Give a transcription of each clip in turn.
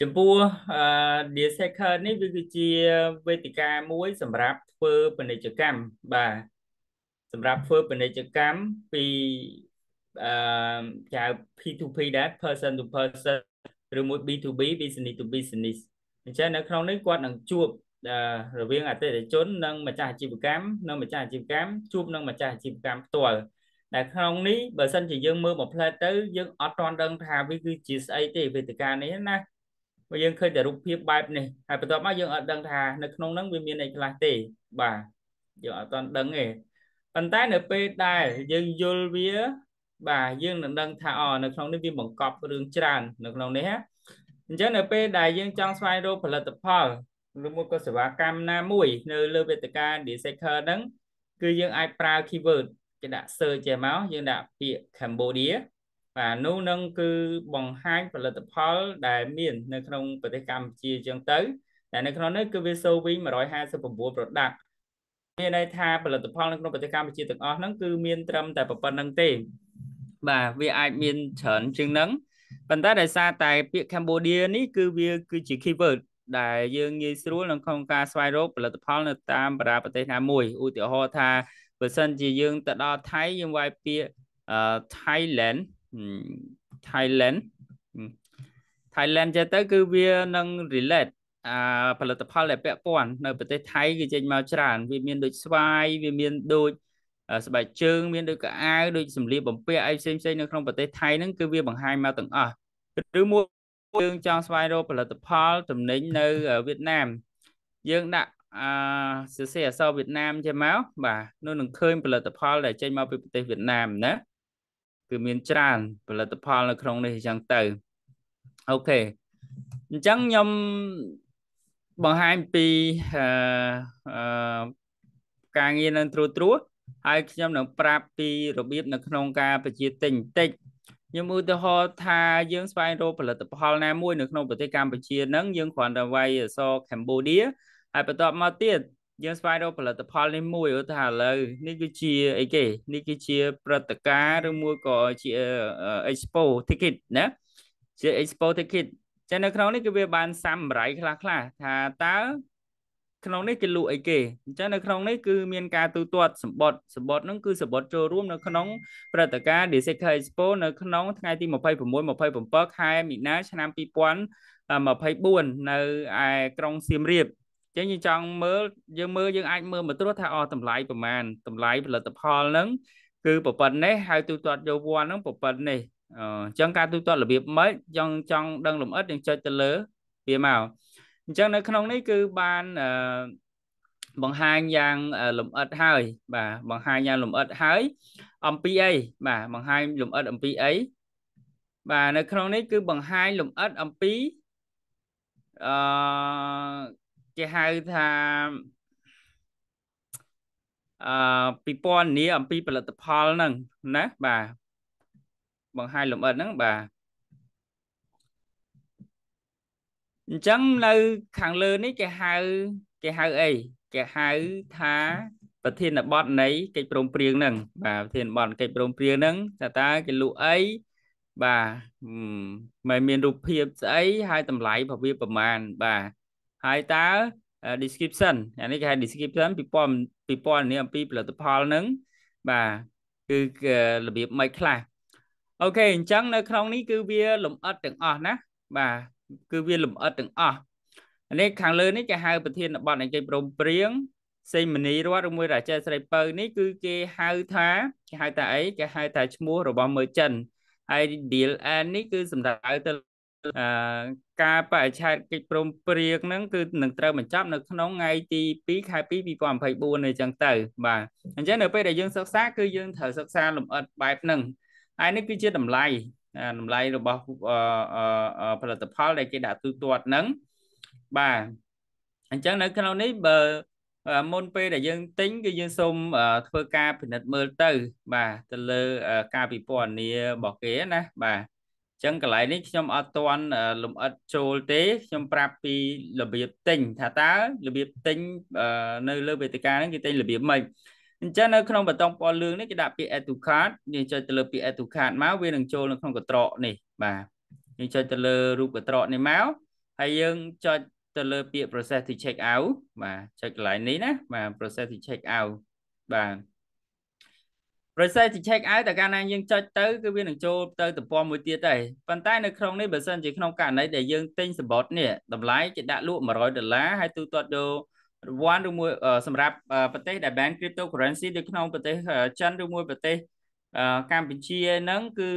ចំពោះ the second នេះវាគឺជាវេទិកាមួយសម្រាប់ធ្វើពាណិជ្ជកម្មបាទសម្រាប់ធ្វើពាណិជ្ជកម្មពីអឺចៅ P2P ដែរ person to person ឬមួយ B2B business to business អញ្ចឹងនៅក្នុងនេះគាត់នឹងជួប រវាងអតិថិជននិងម្ចាស់អាជីវកម្មនិងម្ចាស់អាជីវកម្មជួបនឹងម្ចាស់អាជីវកម្មផ្ទាល់ដែលក្នុងនេះបើសិនជាយើងមើលមកផ្លែទៅយើងអត់ទាន់ដឹងថាវាគឺជាស្អីទេវេទិកានេះណាបើយើងឃើញតែរូបភាពបែបនេះហើយបន្ទាប់មកយើងអត់ដឹងថា នៅក្នុងហ្នឹងវាមានអីខ្លះទេបាទយើងអត់ទាន់ដឹងទេប៉ុន្តែនៅពេលដែលយើងយល់វាបាទយើងនឹងដឹងថាអូនៅក្នុងនេះវាបង្កប់រឿងច្រើន នៅក្នុងនេះណាអញ្ចឹងនៅពេលដែលយើងចង់ស្វែងរកផលិតផលឬមួយក៏សេវាកម្មណាមួយនៅលើវេទិកា Desecker ហ្នឹងគឺយើងអាចប្រើ keyword គេដាក់ search ចេះមកយើងដាក់ពាក្យ Cambodia បាទនោះនឹងគឺបង្ហាញផលិតផល ដែលមាន នៅក្នុងប្រទេសកម្ពុជាចឹងទៅតែនៅក្នុងនេះគឺវាសូវវិញ159 product មានន័យថាផលិតផលនៅក្នុងប្រទេសកម្ពុជាទាំងអស់ហ្នឹងគឺមាន ត្រឹមតែប៉ុណ្្នឹងទេបាទវាអាចមានច្រើនជាងហ្នឹងប៉ុន្តែដោយសារតែពាក្យ Cambodia នេះគឺវាគឺជា keyword ដែលយើងងាយស្រួលក្នុងការស្វែងរកផលិតផល នៅតាមបណ្ដាប្រទេសណាមួយឧទាហរណ៍ថាបើសិនជាយើងទៅដល់ថៃយើងវាយពាក្យ Thailand Thailand Thailand ចេះទៅគឺវានឹង relate អាផលិតផលដែលពាក់ព័ន្ធនៅប្រទេសថៃគឺចេញមកច្រើនវាមាន ដូចស្វាយវាមានដូចស្បែកជើងមានដូចកៅអៅដូចសម្លៀកបំពាក់អីផ្សេងផ្សេងនៅក្នុងប្រទេសថៃហ្នឹងគឺវាបង្ហាញមកទាំងអស់ឬមួយយើងចង់ស្វែងរកផលិតផលទំនិញនៅវៀតណាមយើងដាក់អឺសរសេរអក្សរវៀតណាមចេះមកបាទនោះនឹងឃើញផលិតផលដែលចេញមកពីប្រទេសវៀតណាមណាគឺមានច្រើនផលិតផលនៅក្នុងនេះអញ្ចឹងទៅអូខេអញ្ចឹងខ្ញុំបង្ហាញពីអឺការងារនៅត្រួតត្រួសហើយខ្ញុំនឹងប្រាប់ពីរបៀបនៅក្នុងការប្រជាទិញបន្តិចខ្ញុំឧទាហរណ៍ថាយើងស្វែងរកផលិតផលណាមួយនៅក្នុងប្រទេសកម្ពុជាហ្នឹងយើងគ្រាន់តែវាយអសកម្ពុជាហើយបន្ទាប់មកទៀតយើងស្វែងរកផលិតផលនេះមួយឧទាហរណ៍ឥឡូវនេះគឺជាអីគេនេះគឺជាព្រឹត្តិការណ៍ឬមួយក៏ជា expo ticket ណាជា expo ticket ចឹងនៅក្នុងនេះគឺវាបានសាំបរិយខ្លះខ្លះថាតើក្នុងនេះគេលក់អីគេអញ្ចឹងនៅក្នុងនេះគឺមានការទូទាត់សម្បត្តិសម្បត្តិហ្នឹងគឺសម្បត្តិចូលរួមនៅក្នុងព្រឹត្តិការណ៍ Disseca Expo នៅក្នុងថ្ងៃទី26 27ខែមីនាឆ្នាំ2024នៅឯក្រុងសៀមរាបចឹងយើងចង់មើលយើងមើលយើងអាចមើលមកត្រួសថាអតម្លៃប្រមាណតម្លៃផលិតផលហ្នឹងគឺប្រព័ន្ធនេះហើយទូទាត់យកវ័នហ្នឹងប្រព័ន្ធនេះអញ្ចឹងការទូទាត់របៀបម៉េចចង់ចង់ដឹងលម្អិតយើងចុចទៅលើវាមកអញ្ចឹងនៅក្នុងនេះគឺបានអឺបង្ហាញយ៉ាងលម្អិតហើយបាទបង្ហាញយ៉ាងលម្អិតហើយអំពីអីបាទបង្ហាញលម្អិតអំពីអីបាទនៅក្នុងនេះគឺបង្ហាញលម្អិតអំពីអឺគេហៅថាអឺពិពណ៌នាអំពីផលិតផលហ្នឹងណាបាទបង្ហាញលម្អិតហ្នឹងបាទអញ្ចឹងនៅខាងលើនេះគេហៅគេហៅអីគេហៅថាប្រធានបទនៃកិច្ចព្រមព្រៀងហ្នឹងបាទប្រធានបទកិច្ចព្រមព្រៀងហ្នឹងថាតើគេលក់អីបាទមិនមាន រូបភាពស្អីហើយតម្លៃពវាប្រមាណបាទហើយតើ description អានេះគេហៅ description ពីព័ត៌ពីព័ត៌មានអំពីផលិតផលហ្នឹងបាទគឺរបៀបមិនខ្លះអូខេអញ្ចឹងនៅក្នុងនេះគឺវាលំអិតទាំងអស់ណាបាទគឺវាលំអិតទាំងអស់នេះខាងលើនេះគេហៅប្រធានបទនៃគេព្រមព្រៀងសេមនីរដ្ឋឬមួយរាជស្រីពៅនេះគឺគេហៅថាគេហៅថាអីគេហៅថាឈ្មោះរបស់មើចិនហើយ DLN នេះគឺសម្ដៅទៅការបរិឆេទកិច្ចព្រមព្រៀងហ្នឹងគឺនឹងត្រូវបញ្ចប់នៅក្នុងថ្ងៃទី2ខែ2 2024នេះចឹងទៅបាទអញ្ចឹងនៅពេលដែលយើងសិក្សាគឺយើងត្រូវសិក្សាលម្អិតបែបហ្នឹងហើយនេះគឺជាតម្លៃតម្លៃរបស់ផលិតផលដែលគេដាក់ទូទាត់ហ្នឹងបាទអញ្ចឹងនៅក្នុងនេះបើមុនពេលដែលយើងទិញគឺយើងសូមធ្វើការពិនិត្យមើលទៅបាទទៅលើការពិពណ៌នារបស់គេណាបាទចឹងកន្លែងនេះខ្ញុំអត់ទាន់លំអិតចូលទេខ្ញុំប្រាប់ពីរបៀបទិញថាតើរបៀបទិញនៅលើវេទិកាហ្នឹងគេទិញរបៀបម៉េចអញ្ចឹងនៅក្នុងបតុងពណ៌លឿងនេះគេដាក់ពាក្យ add to cart យើងចុចទៅលើ ពាក្យ add to cart មកវានឹងចូលនៅក្នុងកត្រកនេះបាទយើងចុចទៅលើរូបកត្រកនេះមកហើយយើងចុចទៅលើពាក្យ process to check out បាទចុចកន្លែងនេះណាបាទ process to check out បាទប្រសិនជា check out តែកាលណាយើងចុចទៅគឺវានឹងចូលទៅទំព័រមួយទៀតដែរប៉ុន្តែនៅក្នុងនេះបើសិនជាក្នុងករណីដែលយើងទិញសម្បត្តិនេះតម្លៃគេដាក់លក់100ដុល្លារហើយទូទាត់យករង្វាន់ឬមួយសម្រាប់ប្រទេសដែល ban cryptocurrency នៅក្នុងប្រទេសចិនឬមួយប្រទេសកម្ពុជាហ្នឹងគឺ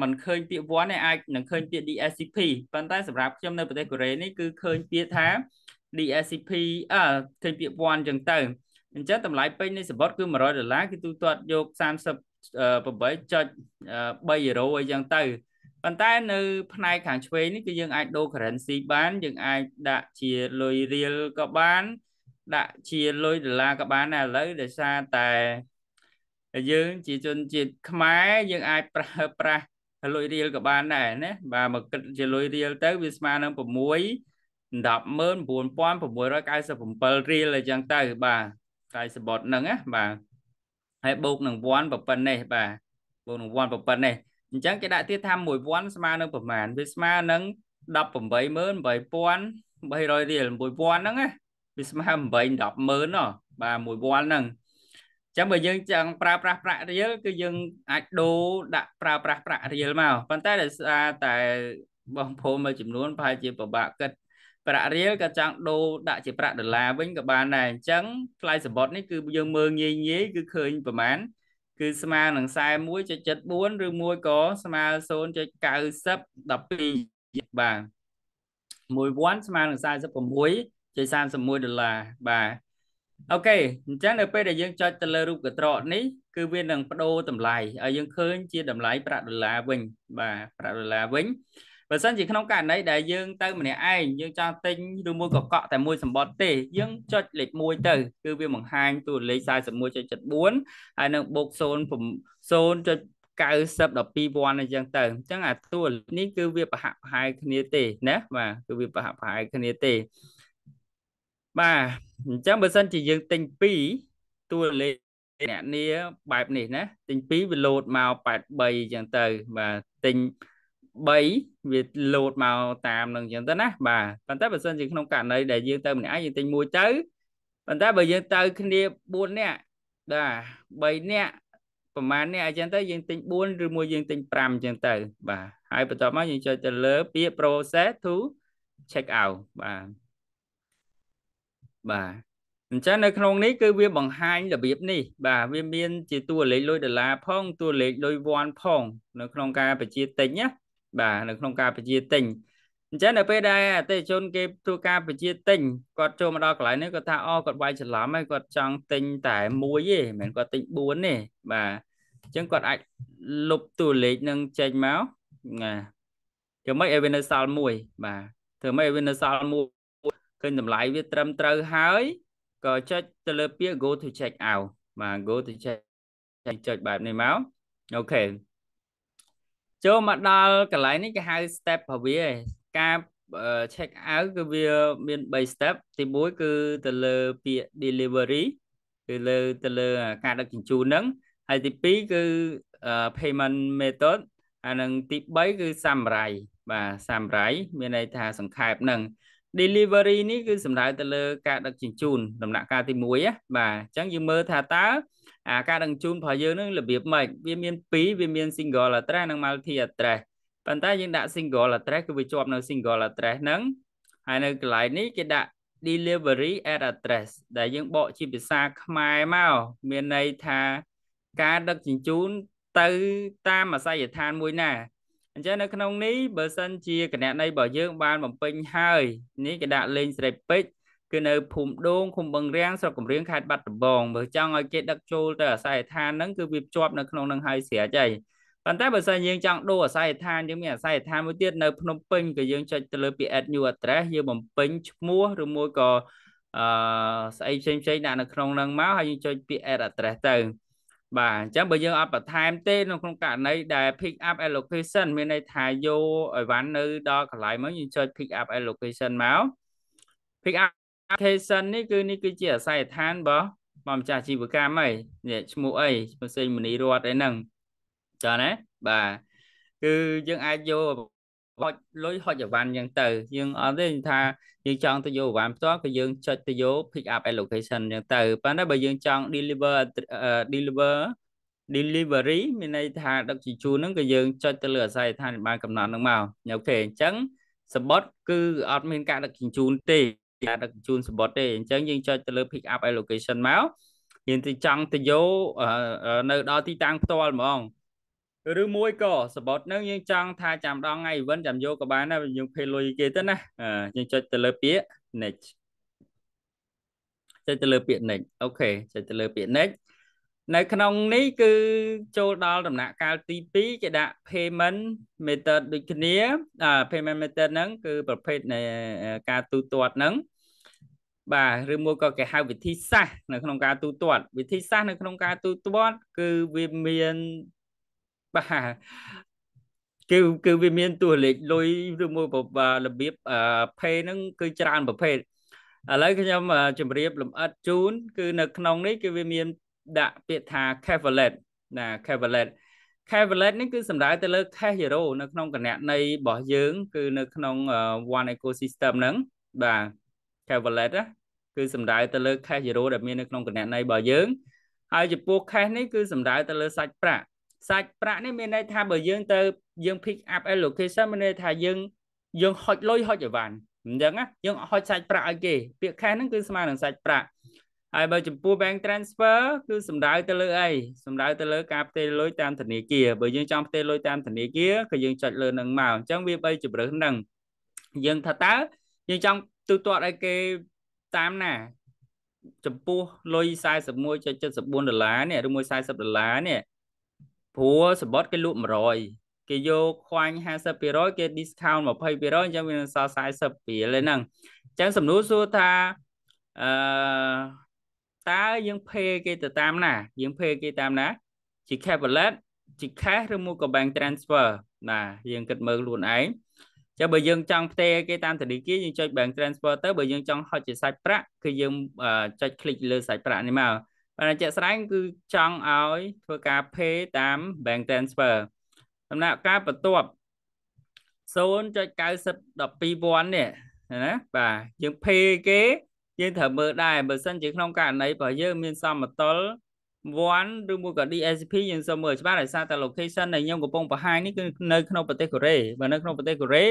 มันឃើញពាក្យវ័នឯអាចនឹងឃើញពាក្យ DSCP ប៉ុន្តែសម្រាប់ខ្ញុំនៅប្រទេសកូរ៉េនេះគឺឃើញពាក្យថា DSCP អឺឃើញពាក្យវ័នអញ្ចឹងទៅអញ្ចឹងតម្លៃពេញនៃសបុតគឺ100ដុល្លារគឺទូទាត់យក38.3យូរ៉ូអីចឹងទៅប៉ុន្តែនៅ ផ្នែកខាងឆ្វេងនេះគឺយើងអាចដូរ currency បាន យើងអាចដាក់ជាលុយរៀលក៏បានដាក់ជាលុយដុល្លារក៏បានដែរឥឡូវដោយសារតែយើងជាជនជាតិខ្មែរយើងអាចប្រើប្រាស់លុយរៀលក៏បានដែរណាបាទមកគិតជាលុយរៀលទៅវាស្មើនឹង6 109,697រៀលអញ្ចឹងទៅបាទកាយសបុតហ្នឹងណាបាទហើយបូកនឹងវ័នប៉ុណ្ណេះបាទបូកនឹងវ័នប៉ុណ្ណេះអញ្ចឹងគេដាក់ទៀតថាមួយវ័នស្មើនឹងប្រមាណវាស្មើនឹង188300រៀលមួយវ័នហ្នឹងណាវាស្មើ8100000ណោះបាទមួយវ័នហ្នឹងចឹងបើយើងចង់ប្រើប្រាស់ប្រាក់រៀលគឺយើងអាចដូរដាក់ប្រើប្រាស់ប្រាក់រៀលមកប៉ុន្តែដោយសារតែបងប្អូនមួយចំនួនប្រហែលជាពិបាកគិតប្រាក់រៀលក៏ចង់ដូរដាក់ជាប្រាក់ដុល្លារវិញក៏បានដែរអញ្ចឹងថ្លៃសម្បត្តិនេះគឺយើងមើលងាយងាយគឺឃើញប្រមាណគឺស្មើនឹង41.74ឬមួយក៏ស្មើ0.9012បាទ1វ៉ាន់ស្មើនឹង46.31ដុល្លារបាទអូខេអញ្ចឹងនៅពេលដែលយើងចុចទៅលើរូបកត្រកនេះគឺវានឹងបដូរតម្លៃឲ្យយើងឃើញជាតម្លៃប្រាក់ដុល្លារវិញ បាទប្រាក់ដុល្លារវិញបើសិនជាក្នុងករណីដែលយើងទៅម្នាក់ឯងយើងចង់ទិញឬមួយក៏កក់តែមួយសម្បត្តិទេយើងចុចលេខ1ទៅ គឺវាបង្ហាញតួលេខ41.74ហើយនឹងបូក0 0.5 90 12វ៉ាន់អញ្ចឹងទៅអញ្ចឹងអាតួលេខនេះគឺវាប្រហាក់ប្រហែលគ្នាទេណាបាទគឺវាប្រហាក់ប្រហែលគ្នាទេបាទអញ្ចឹងបើសិនជាយើងទិញ2តួលេខអ្នកនាបែបនេះណាទិញ2វាលោតមក83អញ្ចឹងទៅបាទទិញ2 3វាលោតមកតាមនឹងអញ្ចឹងទៅណាបាទប៉ុន្តែបើសិនជាក្នុងករណីដែលយើងទៅម្នាក់យើងទិញមួយទៅប៉ុន្តែបើយើងទៅគ្នា4នាក់បាទ3នាក់ប្រហែលនាក់អញ្ចឹងទៅយើងទិញ4ឬមួយយើងទិញ5អញ្ចឹងទៅ បាទហើយបន្ទាប់មកយើងចុចទៅលើពាក្យ process to check out បាទបាទអញ្ចឹងនៅក្នុងនេះគឺវាបង្ហាញរបៀបនេះបាទវាមានជាតួលេខលុយដុល្លារផងតួលេខលុយវ៉ាន់ផង នៅក្នុងការបញ្ជាទិញណាបាទនៅក្នុងការបញ្ជាទិញអញ្ចឹងនៅពេលដែលអតិជនគេធ្វើការបញ្ជាទិញគាត់ចូលមកដល់កន្លែងនេះគាត់ថាអូគាត់វាយច្រឡំហើយគាត់ចង់ទិញតែមួយទេមិនមែនគាត់ទិញ4ទេបាទអញ្ចឹងគាត់អាចលុបតួលេខនឹងចេញមកណាយ៉ាងម៉េចឲ្យវានៅសល់1បាទធ្វើម៉េចឲ្យវានៅសល់1ឃើញតម្លៃវាត្រឹមត្រូវហើយក៏ចុចទៅលើពាក្យ go to check out បាទ go to check ចុចបែបនេះមកអូខេចូលមកដល់កន្លែងនេះគេហៅ step របស់វាឯងការ check out គឺវាមាន3 step ទី1គឺទៅលើពាក្យ delivery គឺលើទៅលើការដឹកជញ្ជូនហ្នឹងហើយទី2គឺ payment method អានឹងទី3គឺ summary បាទ summary មានន័យថាសង្ខេបហ្នឹង delivery នេះគឺសំដៅទៅលើ ការដឹកជញ្ជូនដំណាក់កាលទី1ណាបាទអញ្ចឹងយើងមើលថាតើអាការដឹងជូនរបស់យើងនឹងរបៀបម៉េចវាមាន2វាមាន single address និង multi address ប៉ុន្តែយើងដាក់ single address គឺវាជាប់នៅ single address ហ្នឹងហើយនៅកន្លែងនេះគេដាក់ delivery at address ដែលយើងបកជាភាសាខ្មែរមកមានន័យថាការដឹកជញ្ជូនទៅតាមអាសយដ្ឋានមួយណាអញ្ចឹងនៅក្នុងនេះបើសិនជាគណនីរបស់យើងបានបំពេញហើយ នេះគេដាក់លេងស្រីពេជ្រគឺនៅភូមិដូងឃុំបឹងរាំងស្រុកកំរៀងខេត្តបាត់ដំបងបើចង់ឲ្យគេដឹកចូលទៅអាស័យដ្ឋានហ្នឹងគឺវាភ្ជាប់នៅក្នុងនឹងហើយស្រាច់ហើយប៉ុន្តែបើសិនយើងចង់ដូរអាស័យដ្ឋានយើងមានអាស័យដ្ឋានមួយទៀតនៅភ្នំពេញក៏យើងចុចទៅលើពាក្យ add new address យើងបំពេញឈ្មោះឬមួយក៏អឺស្អីផ្សេងផ្សេងដាក់នៅក្នុងនឹងមកហើយយើងចុចពាក្យ add address ទៅបាទអញ្ចឹងបើយើងអត់បន្ថែមទេនៅក្នុងករណីដែល pick up allocation មានន័យថាយកអីវ៉ាន់នៅដល់កន្លែងមកយើងចុច pick up allocation មក pick up application នេះគឺនេះគឺជាអាស័យដ្ឋានរបស់បងម្ចាស់អាជីវកម្មហើយនេះឈ្មោះអីឈ្មោះសេងមនីរតអីហ្នឹងចាណាបាទគឺយើងអាចយកហុចលុយហុចអីវ៉ាន់យ៉ាងទៅ យើងអត់ទេ ថាយើងចង់ទៅយកអីវ៉ាន់ផ្ទាល់ក៏យើងចុចទៅយក pick up allocation យ៉ាងទៅប៉ុន្តែបើយើងចង់ deliver deliver delivery មានន័យថាដឹកជញ្ជូនហ្នឹងក៏យើងចុចទៅលើអាស័យដ្ឋានបានកំណត់ហ្នឹងមកអូខេអញ្ចឹងសបុតគឺអត់មានការដឹកជញ្ជូនទេការដឹកជូនសម្បត្តិទេអញ្ចឹងយើងចុចទៅលើ pick up allocation មកយើងទៅចង់ទៅយកនៅដល់ទីតាំងផ្ទាល់ហ្មងឬមួយក៏សបត់នឹងយើងចង់ថាចាំដល់ថ្ងៃ event ចាំយកក៏បានដែរយើងភេលុយគេទៅណាយើងចុចទៅលើពាក្យ next ចុចទៅលើពាក្យ next អូខេចុចទៅលើពាក្យ next នៅក្នុងនេះគឺចូលដល់ដំណាក់កាលទី2គេដាក់ payment method ដូចគ្នា payment method ហ្នឹងគឺប្រភេទនៃការទូទាត់ហ្នឹងបាទឬមួយក៏គេហៅវិធីសាស្ត្រនៅក្នុងការទូទាត់វិធីសាស្ត្រនៅក្នុងការទូទាត់គឺវាមានបាទគឺគឺវាមានទួលេខលុយឬមួយរបៀបផេហ្នឹងគឺច្រើនប្រភេទឥឡូវខ្ញុំជម្រាបលម្អិតជូន គឺនៅក្នុងនេះគឺវាមានដាក់ពាក្យថា cavallet ណា cavallet cavallet នេះគឺសំដៅទៅលើ cash hero នៅក្នុងគណនីរបស់យើងគឺនៅក្នុង one ecosystem ហ្នឹងបាទ Chevrolet ណាគឺសំដៅទៅលើ cash euro ដែលមាននៅក្នុងគណនីរបស់យើងហើយចំពោះ cash នេះគឺសំដៅទៅលើសាច់ប្រាក់សាច់ប្រាក់នេះមានន័យថាបើយើងទៅយើង pick up allocation មានន័យថាយើងយើងហុចលុយហុចអីវ៉ាន់អញ្ចឹងណាយើងហុចសាច់ប្រាក់ឲ្យគេ ពាក្យ cash ហ្នឹងគឺស្មើនឹងសាច់ប្រាក់ហើយបើចំពោះ bank transfer គឺសំដៅទៅលើអីសំដៅទៅលើការផ្ទេរលុយតាមធនាគារបើយើងចង់ផ្ទេរលុយតាមធនាគារក៏យើងចុចលើនឹងមកអញ្ចឹងវាបីជម្រើសហ្នឹងយើងថាតើយើងចង់ទូទាត់ឲ្យគេតាមណាចំពោះលុយ41.74ដុល្លារនេះឬមួយ40ដុល្លារនេះព្រោះសបុតគេលក់100គេយកខ្វាញ់50%គេ discount 20%អញ្ចឹងវានឹងសល់40រៀលហ្នឹងអញ្ចឹងសំណួរសួរថាអឺតើយើងភេគេទៅតាមណា យើងភេគេតាមណាជា cash wallet ជា cash ឬមួយក៏ bank transfer ណាយើងគិតមើលខ្លួនឯងចាំបើយើងចង់ផ្ទេរគេតាមធនាគារយើងចុច bank transfer ទៅបើយើងចង់ហុចជាសាច់ប្រាក់គឺយើងចុច click លើសាច់ប្រាក់នេះមកបាទជាក់ស្ដែងគឺចង់ឲ្យធ្វើការ pay តាម bank transfer ដំណាក់ការបន្ទាប់0.9012វ៉ាន់នេះណាបាទយើង pay គេយើងត្រូវមើលដែរបើសិនជាក្នុងករណីរបស់យើង មានសមតុល្យ1ឬមួយក៏ DSP យើងសូមមើលច្បាស់ដោយសារតែ location ដែលខ្ញុំកំពុងបង្ហាញនេះគឺនៅក្នុងប្រទេសកូរ៉េបើនៅក្នុងប្រទេសកូរ៉េ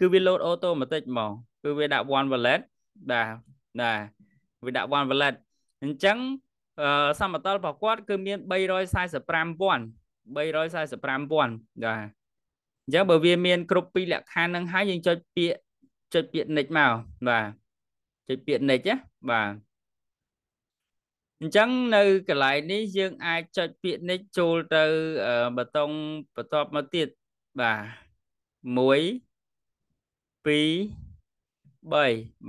គឺវា load automatic ហ្មងគឺវាដាក់ one wallet បាទបាទវាដាក់ one wallet អញ្ចឹងសមតលរបស់គាត់គឺមាន345,000 345,000បាទអញ្ចឹងបើវាមានគ្រប់ពីរលក្ខខណ្ឌនឹងហើយយើងចុចពាក្យចុចពាក្យ next មកបាទចុចពាក្យ next ណាបាទអញ្ចឹងនៅកន្លែងនេះយើងអាចចុចពាក្យនេះចូលទៅបតុងបន្ទាប់មកទៀតបាទ1 2 3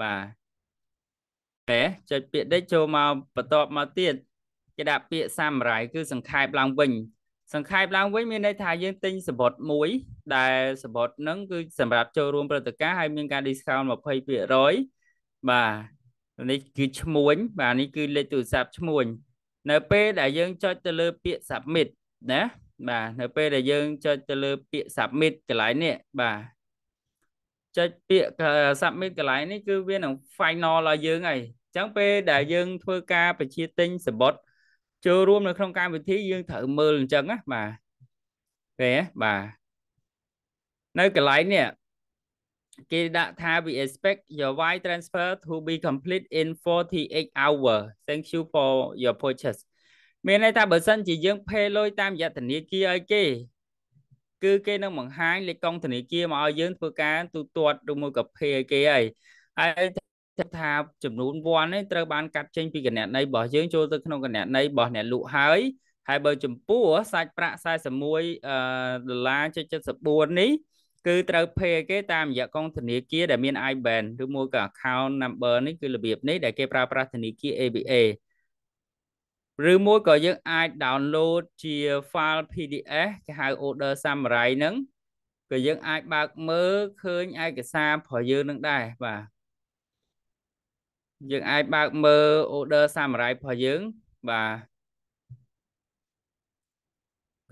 បាទតែចុចពាក្យនេះចូលមកបន្ទាប់មកទៀតគេដាក់ពាក្យ summary គឺសង្ខេបឡើងវិញសង្ខេបឡើងវិញមានន័យថាយើងទិញសបុតមួយដែលសបុតហ្នឹងគឺសម្រាប់ចូលរួមព្រឹត្តិការណ៍ហើយមានការ discount 20%បាទនេះគឺឈ្មួញបាទនេះគឺលេខទូរស័ព្ទឈ្មួញនៅ ពេលដែលយើងចុចទៅលើ ពាក្យ submit ណាបាទនៅពេលដែលយើងចុចទៅលើពាក្យ submit កន្លែងនេះបាទចុចពាក្យ submit កន្លែងនេះគឺវានឹង final ឲ្យយើងហើយអញ្ចឹងពេលដែលយើងធ្វើការបញ្ជាទិញសបុតចូលរួមនៅក្នុងកម្មវិធីយើងត្រូវមើលអញ្ចឹងណាបាទពេលបាទនៅកន្លែងនេះគេដាក់ថា we expect your wire transfer to be complete in 48 hour thank you for your purchase មានន័យថាបើសិនជាយើងផេលុយតាមរយៈធនាគារឲ្យគេ គឺគេនឹងបង្ហាញលេខកុងធនាគារមកឲ្យយើងធ្វើការទូទាត់ឬមួយក៏ផេឲ្យគេហើយហើយថាចំនួនវ័ននេះត្រូវបានកាត់ចេញពីកណន័យរបស់យើងចូលទៅក្នុងកណន័យរបស់អ្នកលក់ហើយហើយបើចំពោះសាច់ប្រាក់41ដុល្លារ .74 នេះគឺត្រូវ pay គេតាមរយៈកងធនាគារដែលមាន IBAN ឬមួយក៏ account number នេះគឺរបៀបនេះដែលគេ ប្រើប្រាស់ធនាគារ ABA ឬមួយក៏យើងអាច download ជា file PDF គេហៅ order summary ហ្នឹងក៏យើងអាចបើកមើលឃើញឯកសាររបស់យើងនឹងដែរបាទយើងអាចបើកមើល order summary របស់យើងបាទ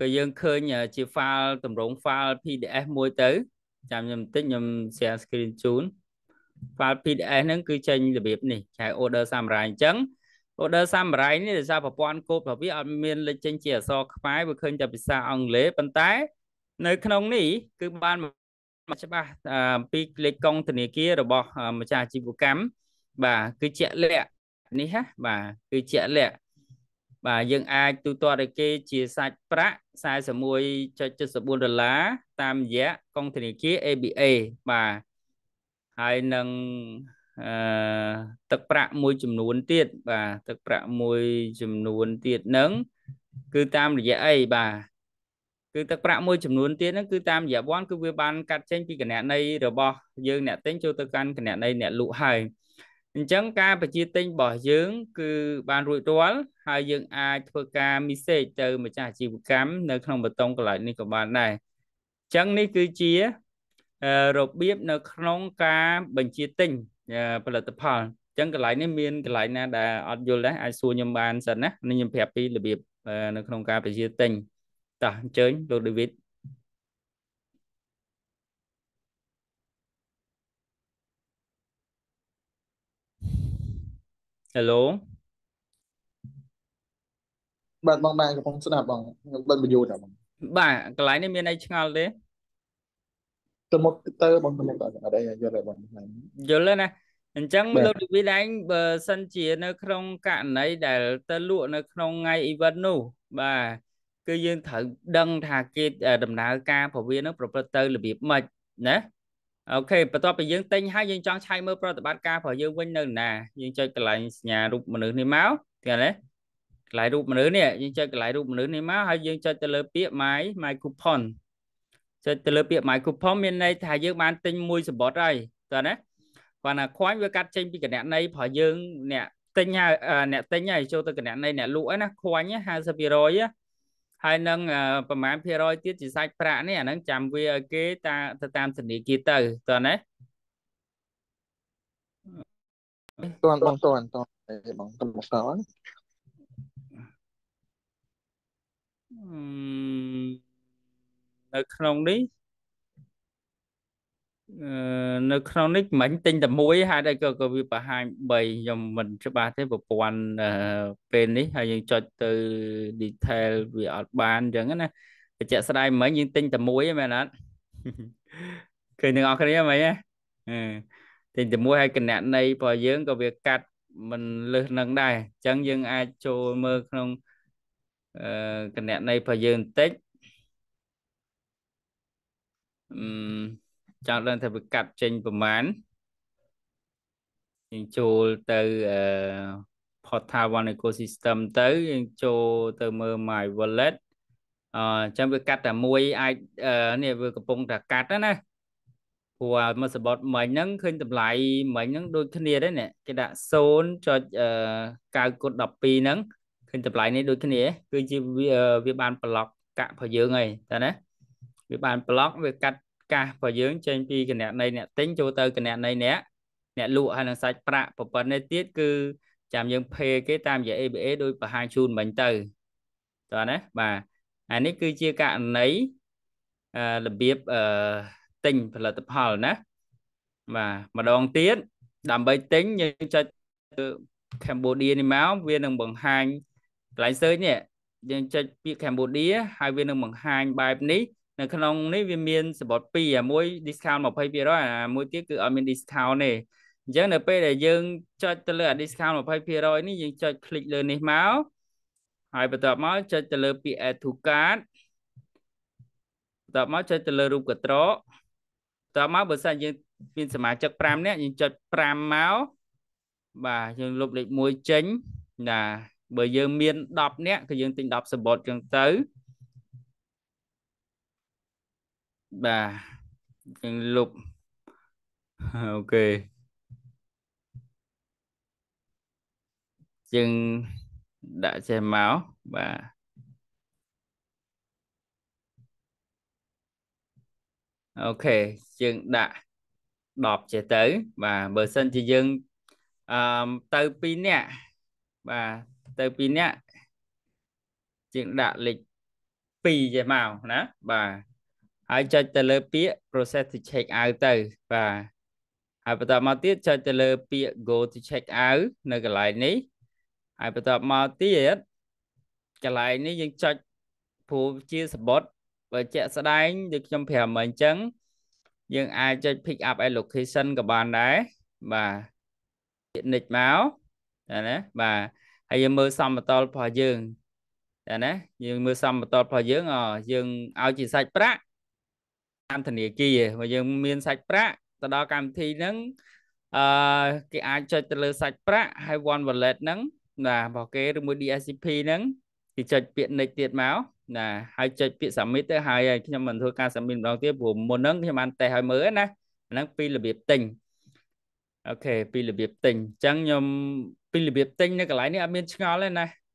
ក៏យើងឃើញជា file តម្រង file PDF មួយទៅចាំខ្ញុំបន្តិចខ្ញុំ share screen ជូន file PDF ហ្នឹងគឺចេញរបៀបនេះឆៅ order samurai អញ្ចឹង order samurai នេះដោយសារប្រព័ន្ធកូដរបស់វាអត់មានលេចចេញជាអក្សរខ្មែរវាឃើញតែភាសាអង់គ្លេសប៉ុន្តែ នៅ ក្នុងនេះគឺបានច្បាស់អំពីលេខកុងធនាគាររបស់ម្ចាស់អាជីវកម្មបាទគឺជាក់លាក់នេះហ៎បាទគឺជាក់លាក់បាទយើងអាចទូទាត់ឲ្យគេ ជាសាច់ប្រាក់41.74ដុល្លារតាមរយៈកុងធនាគារ ABA បាទហើយនឹងអឺទឹកប្រាក់មួយចំនួនទៀតបាទទឹកប្រាក់មួយចំនួនទៀតនឹងគឺតាមរយៈអីបាទគឺទឹកប្រាក់មួយចំនួនទៀតហ្នឹងគឺតាមរយៈវ័នគឺវាបានកាត់ចេញពីគណនីរបស់យើងអ្នកទិញចូលទៅកាន់គណនីអ្នកលក់ហើយអញអញ្ចឹងការបញ្ជាទិញរបស់យើងគឺបានរួចរាល់ហើយយើងអាចធ្វើការ message ទៅម្ចាស់អាជីវកម្មនៅក្នុងបតុងកន្លែងនេះក៏បានដែរអញ្ចឹងនេះគឺជារបៀបនៅក្នុងការបញ្ជាទិញផលិតផលអញ្ចឹងកន្លែងនេះមានកន្លែងណាដែលអត់យល់ដែរអាចសួរខ្ញុំបានសិនណាខ្ញុំប្រាប់ពីរបៀបនៅក្នុងការបញ្ជាទិញតោះអញ្ជើញលោក David Hello បាទបងដែរកំពុងស្ដាប់បងខ្ញុំបិទវីដេអូដែរបងបាទកន្លែងនេះមានអីឆ្ងល់ទេទៅមុខទៅបងទៅមុខអត់អីយល់ទេបងយល់ទេណាអញ្ចឹងលោកឌីវីដឯងបើសិនជា នៅ ក្នុងករណីដែល ទៅលក់ នៅ ក្នុងថ្ងៃ event នោះបាទគឺយើងត្រូវដឹង ថាគេដំណើរការពវានឹងប្រព្រឹត្តទៅរបៀបម៉េចណាអូខេបន្ទាប់ពីយើងទិញហើយយើងចង់ឆែកមើលប្រតិបត្តិការរបស់យើងវិញនៅណាយើងចុចកន្លែងសញ្ញារូបមនុស្សនេះមកឃើញទេកន្លែងរូបមនុស្សនេះយើងចុចកន្លែងរូបមនុស្សនេះមកហើយយើងចុចទៅលើពាក្យ my my coupon ចុចទៅលើពាក្យ my coupon មានន័យថាយើងបានទិញមួយសម្បត្តិហើយតើណាគាត់ណាខ្វាញ់វាកាត់ចេញពីកណន័យរបស់យើងអ្នកទិញហើយអ្នកទិញហើយចូលទៅកណន័យអ្នកលក់ហ្នឹងណាខ្វាញ់50%ហើយនឹងប្រមាណភាគរយទៀតជាសាច់ប្រាក់នេះអានឹងចាំវាឲ្យគេតាទៅតាមធនាគារទៅតើណាតន់បងតន់តន់បងតន់មកតន់នៅក្នុងនេះនៅក្នុងនេះមិនទិញតែមួយហេតុអីក៏ក៏វាបង្ហាញ3ខ្ញុំមិនច្បាស់ទេប្រព័ន្ធពេលនេះហើយយើងចុចទៅ detail វាអត់បានអញ្ចឹងណាបច្ចៈស្ដាយមិញយើងទិញតែមួយហ្នឹងមែនអត់ឃើញទាំងអស់គ្នាមិញហ៎ទិញតែមួយហើយកណន័យរបស់យើងក៏វាកាត់មិនលឹះនឹងដែរអញ្ចឹងយើងអាចចូលមើលក្នុងកណន័យរបស់យើងបន្តិចអឺចង់ដឹងថាវាកាត់ចេញប្រមាណយើងចូលទៅអឺ Porta One Ecosystem ទៅយើងចូលទៅមើល My Wallet អញ្ចឹងវាកាត់តែមួយអាចនេះវាកំពុងតែកាត់ណាព្រោះមកសបតមិញហ្នឹងឃើញតម្លៃមិញហ្នឹងដូចគ្នាដែរនេះគេដាក់0.9គុត12ហ្នឹងឃើញតម្លៃនេះដូចគ្នាគឺជាវាបានប្លុកកាក់របស់យើងហើយតើណាវាបានប្លុកវាកាត់កាសរបស់យើងចេញពីគណនីអ្នកទិញចូលទៅគណនីអ្នក អ្នកលក់ហើយនឹងសាច់ប្រាក់ប្រព័ន្ធនេះទៀតគឺចាំយើងភេគេតាមរយៈ ABA ដោយបង្ហាញជូនមិញទៅតើណាបាទអានេះគឺជាករណីអឺរបៀបអឺទិញផលិតផលណាបាទម្ដងទៀតដើម្បីទិញយើងចុច Cambodia នេះមកវានឹងបង្ហាញកន្លែង search នេះយើងចុចពាក្យ Cambodia ហើយវានឹងបង្ហាញបែបនេះនៅក្នុងនេះវាមានសបុត2អាមួយ discount 20%អាមួយទៀតគឺអត់មាន discount ទេអញ្ចឹងនៅពេលដែលយើងចុចទៅលើអា discount 20%នេះយើងចុច click លើនេះមកហើយបន្ទាប់មកចុចទៅលើពាក្យ add to cart បន្ទាប់មកចុចទៅលើរូបកត្រកបន្ទាប់មកបើសិនយើងមានសមាជិក5នាក់យើងចុច5មកបាទយើងលុបលេខ1ចេញណាបើយើងមាន10នាក់គឺយើងទិញ10សបុតចឹងទៅបាទយើងលុបអូខេយើងដាក់ចេះមកបាទអូខេយើងដាក់10ចេះទៅបាទបើសិនជាយើងអឺទៅ2នាក់បាទទៅ2នាក់យើងដាក់លេខ2ចេះមកណាបាទហើយចុចទៅលើពាក្យ process to check out ទៅបាទហើយបន្តមកទៀតចុចទៅលើពាក្យ go to check out នៅកន្លែងនេះហើយបន្តមកទៀតកន្លែងនេះយើងចុចព្រោះជាសបុតបើជាក់ស្ដែងដូចខ្ញុំប្រាប់មកអញ្ចឹង យើងអាចចុច pick up at location ក៏បានដែរបាទ nick មកតែណាបាទហើយយើងមើលសមតលរបស់យើងតែណាយើងមើលសមតលរបស់យើងអយើងឲ្យជាសាច់ប្រាក់តាមធនាគារបើយើងមានសាច់ប្រាក់ទៅដល់កម្មវិធីហ្នឹងអឺគេអាចចុចទៅលើសាច់ប្រាក់ហើយ one wallet ហ្នឹងណារបស់គេឬមួយ DSCP ហ្នឹងគេចុចពាក្យ next ទៀតមកណាហើយចុចពាក្យ submit ទៅហើយខ្ញុំមិនធ្វើការ submit ម្ដងទៀតព្រោះមុនហ្នឹងខ្ញុំបានតេសឲ្យមើលណាអាហ្នឹងពីរបៀបទិញអូខេពីរបៀបទិញអញ្ចឹងខ្ញុំពីរបៀបទិញនៅកន្លែងនេះអត់មានឆ្ងល់ទេណា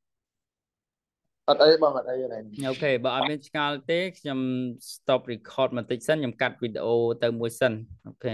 អត់អីបងអត់អីហ្នឹងអូខេបើអត់មានឆ្ងល់ទេខ្ញុំ stop record បន្តិចសិនខ្ញុំកាត់វីដេអូទៅមួយសិនអូខេ